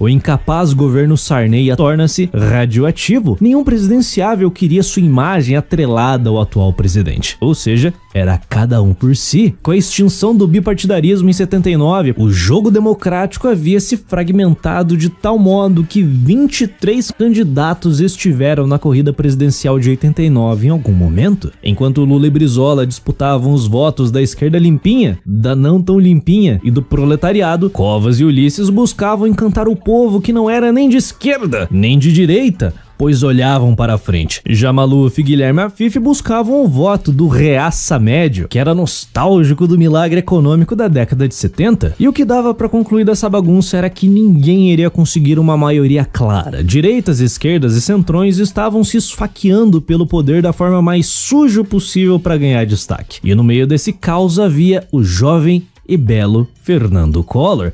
O incapaz governo Sarney torna-se radioativo. Nenhum presidenciável queria sua imagem atrelada ao atual presidente. Ou seja, era cada um por si. Com a extinção do bipartidarismo em 79, o jogo democrático havia se fragmentado de tal modo que 23 candidatos estiveram na corrida presidencial de 89 em algum momento. Enquanto Lula e Brizola disputavam os votos da esquerda limpinha, da não tão limpinha e do proletariado, Covas e Ulisses buscavam encantar o povo povo que não era nem de esquerda, nem de direita, pois olhavam para frente. Já Maluf e Guilherme Afif buscavam o voto do reaça médio, que era nostálgico do milagre econômico da década de 70. E o que dava para concluir dessa bagunça era que ninguém iria conseguir uma maioria clara. Direitas, esquerdas e centrões estavam se esfaqueando pelo poder da forma mais sujo possível para ganhar destaque. E no meio desse caos havia o jovem e belo Fernando Collor,